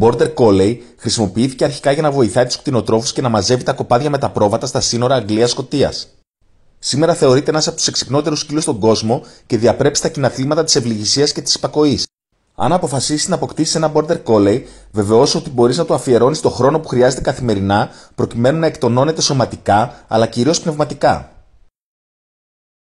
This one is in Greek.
Border Collie χρησιμοποιήθηκε αρχικά για να βοηθάει τους κτηνοτρόφους και να μαζεύει τα κοπάδια με τα πρόβατα στα σύνορα Αγγλία-Σκοτία. Σήμερα θεωρείται ένας από τους εξυπνότερους σκύλους στον κόσμο και διαπρέπει στα κοιναθλήματα της ευληγησίας και της υπακοή. Αν αποφασίσει να αποκτήσει ένα Border Collie, βεβαιώσου ότι μπορείς να του αφιερώνεις το χρόνο που χρειάζεται καθημερινά προκειμένου να εκτονώνεται σωματικά αλλά κυρίως πνευματικά.